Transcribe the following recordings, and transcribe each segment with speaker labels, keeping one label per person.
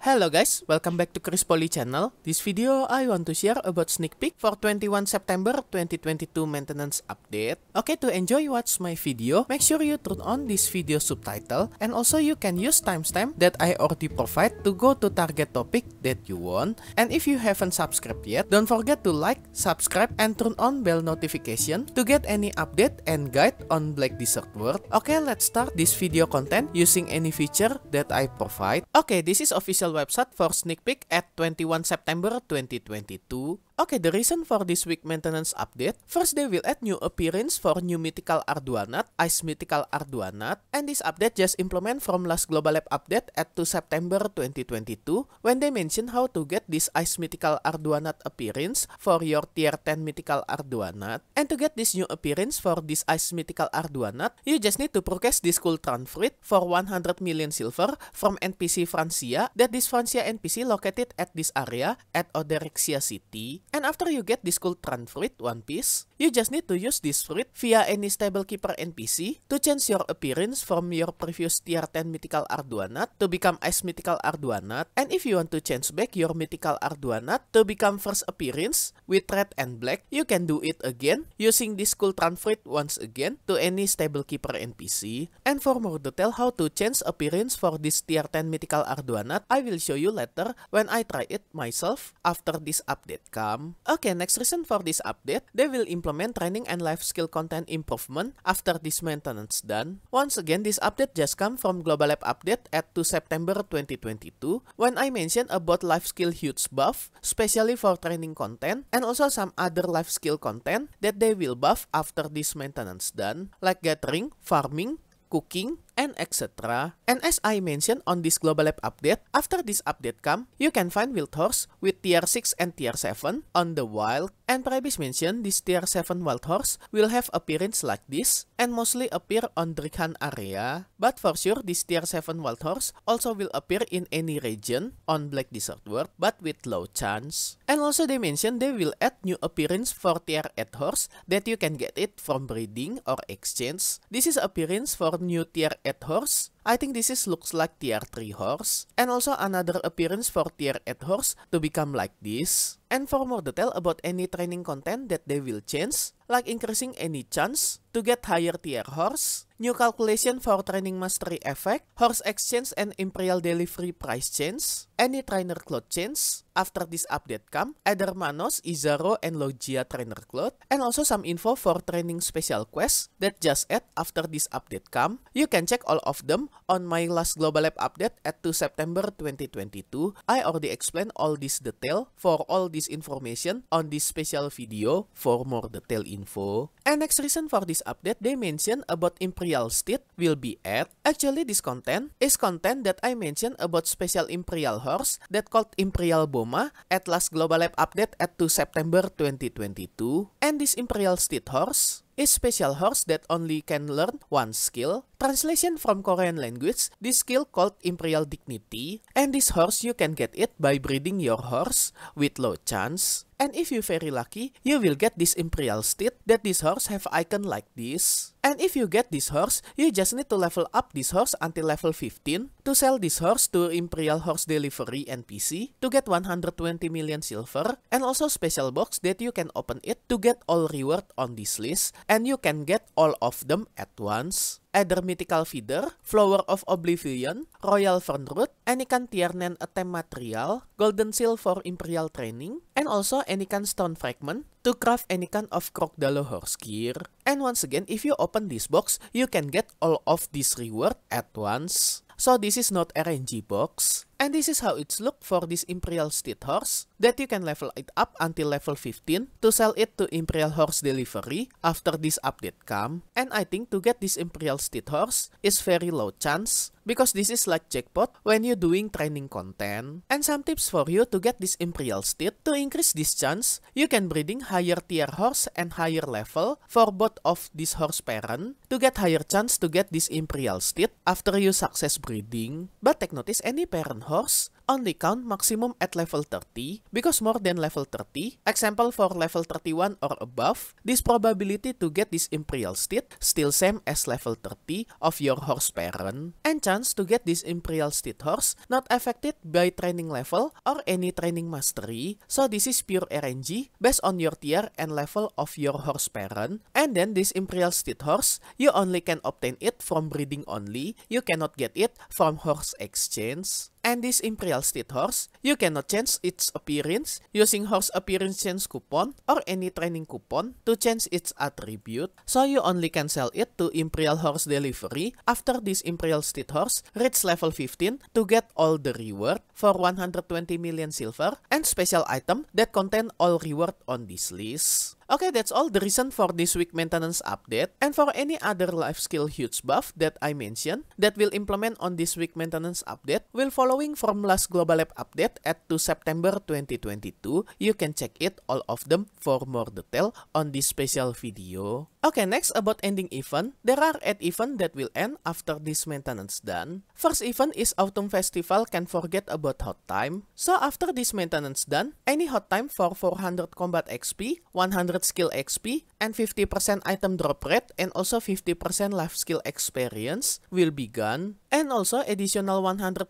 Speaker 1: Hello guys, welcome back to Chris Poly channel. This video I want to share about sneak peek for 21 September 2022 maintenance update. Okay, to enjoy watch my video, make sure you turn on this video subtitle and also you can use timestamp that I already provide to go to target topic that you want. And if you haven't subscribed yet, don't forget to like, subscribe and turn on bell notification to get any update and guide on Black Desert World. Okay, let's start this video content using any feature that I provide. Okay, this is official website for sneak peek at 21 September 2022 Okay, the reason for this week maintenance update, first they will add new appearance for new mythical Arduanat, Ice Mythical Arduanat, and this update just implement from last Global Lab update at 2 September 2022, when they mention how to get this Ice Mythical Arduanat appearance for your tier 10 mythical Arduanat. And to get this new appearance for this Ice Mythical Arduanat, you just need to purchase this cool Fruit for 100 million silver from NPC Francia, that this Francia NPC located at this area at Oderexia City. And after you get this cool fruit, One Piece, you just need to use this fruit via any Stablekeeper NPC to change your appearance from your previous tier 10 Mythical Arduanat to become Ice Mythical Arduanat. And if you want to change back your Mythical Arduanat to become first appearance with red and black, you can do it again using this cool fruit once again to any Stablekeeper NPC. And for more detail how to change appearance for this tier 10 Mythical Arduanat, I will show you later when I try it myself after this update comes. outcome. Okay, next reason for this update, they will implement training and life skill content improvement after this maintenance done. Once again, this update just come from Global Lab update at 2 September 2022 when I mentioned about life skill huge buff, especially for training content and also some other life skill content that they will buff after this maintenance done, like gathering, farming, cooking, and etc. And as I mentioned on this global app update, after this update come, you can find wild with tier 6 and tier 7 on the wild and previous mentioned, this tier 7 wild horse will have appearance like this and mostly appear on Drikhan area. But for sure, this tier 7 wild horse also will appear in any region on Black Desert World but with low chance. And also they mentioned they will add new appearance for tier 8 horse that you can get it from breeding or exchange. This is appearance for new tier 8 horse I think this is looks like tier 3 horse, and also another appearance for tier 8 horse to become like this. And for more detail about any training content that they will change, like increasing any chance, to get higher tier horse, new calculation for training mastery effect, horse exchange and imperial delivery price change, any trainer cloth change. After this update come, either Manos, Izaro, and Logia trainer cloth, and also some info for training special quests that just add after this update come. You can check all of them on my last Global Lab update at 2 September 2022. I already explained all this detail for all this information on this special video for more detail info. And next reason for this this update they mentioned about Imperial State will be added. Actually, this content is content that I mentioned about Special Imperial Horse that called Imperial Boma at last Global Lab update at 2 September 2022. And this Imperial State Horse is special horse that only can learn one skill. Translation from Korean language, this skill called Imperial Dignity. And this horse you can get it by breeding your horse with low chance. And if you very lucky, you will get this Imperial Steed that these house have icon like this And if you get this horse, you just need to level up this horse until level 15 to sell this horse to Imperial Horse Delivery NPC to get 120 million silver and also special box that you can open it to get all reward on this list and you can get all of them at once. Either Mythical Feeder, Flower of Oblivion, Royal Fernroot, Anikan Tiernan Attempt Material, Golden Seal for Imperial Training, and also Anikan Stone Fragment to craft Anikan of Crocodile Horse Gear. And once again, if you open this box, you can get all of this reward at once. So this is not RNG box. And this is how it's look for this Imperial State Horse, that you can level it up until level 15 to sell it to Imperial Horse Delivery after this update come. And I think to get this Imperial State Horse is very low chance, because this is like jackpot when you're doing training content. And some tips for you to get this Imperial State to increase this chance, you can breeding higher tier horse and higher level for both of this horse parent to get higher chance to get this Imperial State after you success breeding breeding, but take notice any parent horse only count maximum at level 30 because more than level 30, example for level 31 or above, this probability to get this Imperial State still same as level 30 of your horse parent, and chance to get this Imperial State horse not affected by training level or any training mastery, so this is pure RNG based on your tier and level of your horse parent, and then this Imperial State horse, you only can obtain it from breeding only, you cannot get it from horse exchange. And this Imperial State horse, you cannot change its appearance using horse appearance change coupon or any training coupon to change its attribute, so you only can sell it to Imperial Horse Delivery after this Imperial State horse reach level 15 to get all the reward for 120 million silver and special item that contain all reward on this list. Okay, that's all the reason for this week maintenance update and for any other life skill huge buff that I mentioned that will implement on this week maintenance update will following from last Global Lab update at to September 2022. You can check it all of them for more detail on this special video. Okay, next about ending event. There are 8 events that will end after this maintenance done. First event is Autumn Festival can forget about hot time. So after this maintenance done, any hot time for 400 combat XP, 100 skill XP, and 50% item drop rate, and also 50% life skill experience will be gone. And also additional 150%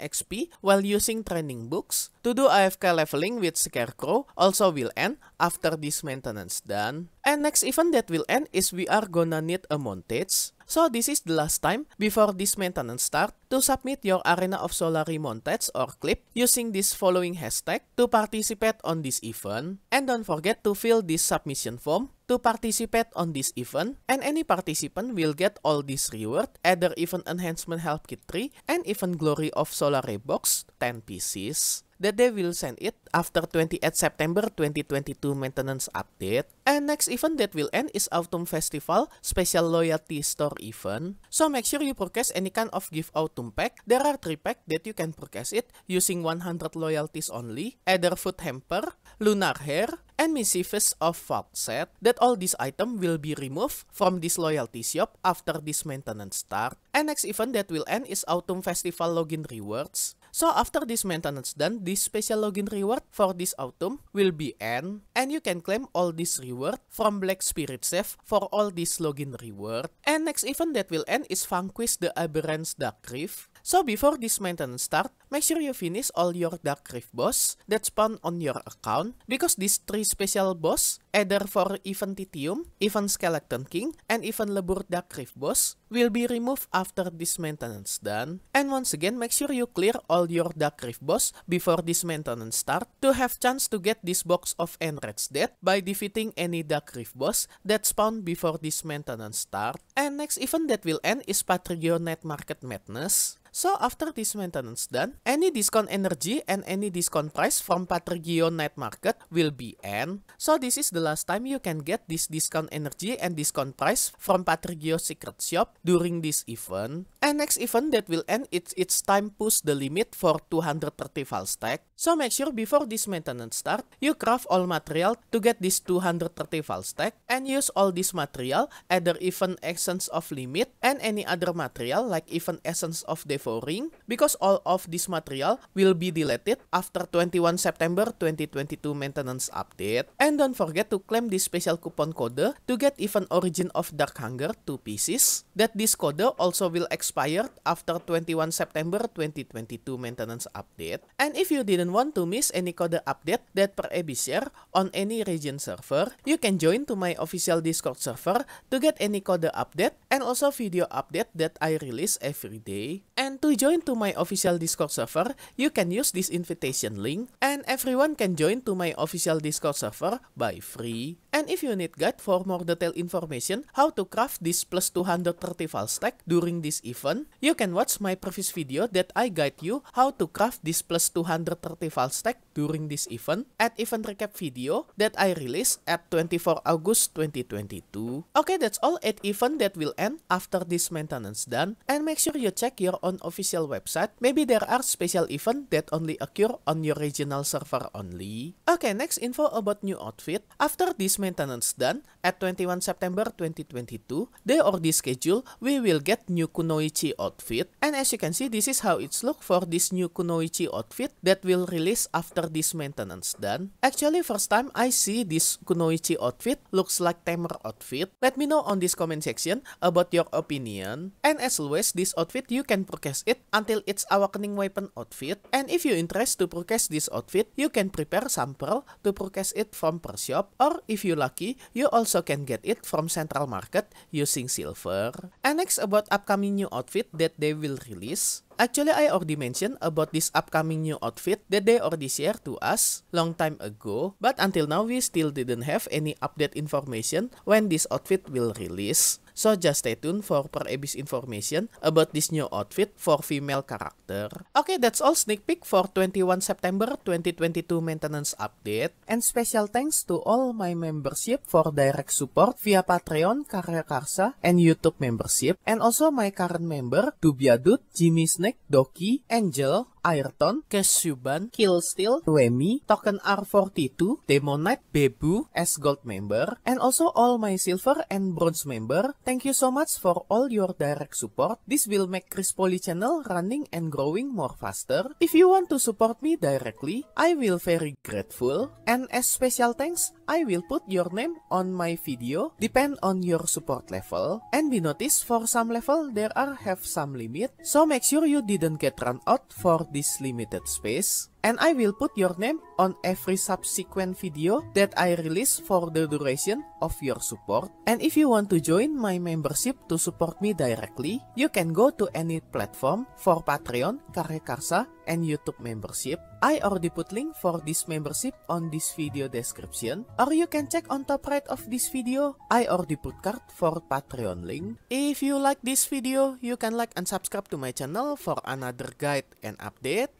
Speaker 1: XP while using training books. To do AFK leveling with Scarecrow also will end after this maintenance done. And next event that will end is we are gonna need a montage. So this is the last time before this maintenance start to submit your Arena of Solari montage or clip using this following hashtag to participate on this event. And don't forget to fill this submission form to participate on this event and any participant will get all these reward either event enhancement help kit 3 and event glory of Solari box 10 pieces. that they will send it after 28 September 2022 maintenance update. And next event that will end is Autumn Festival Special Loyalty Store event. So make sure you purchase any kind of gift Autumn pack. There are 3 pack that you can purchase it using 100 loyalties only, Either Food Hamper, Lunar Hair, and Mischievous of Fox Set. that all these item will be removed from this loyalty shop after this maintenance start. And next event that will end is Autumn Festival Login Rewards. So after this maintenance done, this special login reward for this autumn will be end and you can claim all this reward from Black Spirit Safe for all this login reward. And next event that will end is Vanquish the Aberrance Dark Rift. So before this maintenance start, make sure you finish all your Dark Rift boss that spawn on your account because these 3 special boss, either for Event Titium, Event Skeleton King, and Event Lebur Dark Rift boss, will be removed after this maintenance done. And once again, make sure you clear all your Dark Rift boss before this maintenance start to have chance to get this box of Enred's Death by defeating any Dark Rift boss that spawn before this maintenance start. And next event that will end is Patreon Net Market Madness. So after this maintenance done, any discount energy and any discount price from Patrigio Night Market will be end. So this is the last time you can get this discount energy and discount price from Patrigio Secret Shop during this event. And next event that will end it's its time push the limit for 230 file stack. So make sure before this maintenance start, you craft all material to get this 230 file stack and use all this material, either event essence of limit and any other material like event essence of the flavoring because all of this material will be deleted after 21 September 2022 maintenance update. And don't forget to claim this special coupon code to get even Origin of Dark Hunger 2 pieces. That this code also will expire after 21 September 2022 maintenance update. And if you didn't want to miss any code update that per AB share on any region server, you can join to my official Discord server to get any code update and also video update that I release every day. And and to join to my official Discord server, you can use this invitation link and everyone can join to my official Discord server by free. And if you need guide for more detailed information how to craft this plus 230 file stack during this event, you can watch my previous video that I guide you how to craft this plus 230 file stack during this event at event recap video that I released at 24 August 2022. Okay, that's all at event that will end after this maintenance done and make sure you check your own official website. Maybe there are special event that only occur on your regional server only. Okay, next info about new outfit. After this maintenance done at 21 September 2022, day or schedule, we will get new Kunoichi outfit. And as you can see, this is how it's look for this new Kunoichi outfit that will release after under this maintenance done. Actually, first time I see this Kunoichi outfit looks like Tamer outfit. Let me know on this comment section about your opinion. And as always, this outfit you can purchase it until it's Awakening Weapon outfit. And if you interest to purchase this outfit, you can prepare sample to purchase it from per shop. Or if you lucky, you also can get it from central market using silver. And next about upcoming new outfit that they will release. Actually, I already mentioned about this upcoming new outfit that they already shared to us long time ago, but until now we still didn't have any update information when this outfit will release. So just stay tuned for per Abyss information about this new outfit for female character. Okay, that's all sneak peek for 21 September 2022 maintenance update. And special thanks to all my membership for direct support via Patreon, Karya Karsa, and YouTube membership. And also my current member, Dubiadut, Jimmy Snake, Doki, Angel, Ayrton, Kesuban, Killsteel, Wemi, Token R42, Demonite, Bebu, as Gold member, and also all my Silver and Bronze member. Thank you so much for all your direct support. This will make Chris Poly channel running and growing more faster. If you want to support me directly, I will very grateful. And as special thanks, I will put your name on my video, depend on your support level. And be noticed for some level there are have some limit, so make sure you didn't get run out for this limited space and I will put your name on every subsequent video that I release for the duration of your support. And if you want to join my membership to support me directly, you can go to any platform for Patreon, Karya and YouTube membership. I already put link for this membership on this video description or you can check on top right of this video. I already put card for Patreon link. If you like this video, you can like and subscribe to my channel for another guide and update.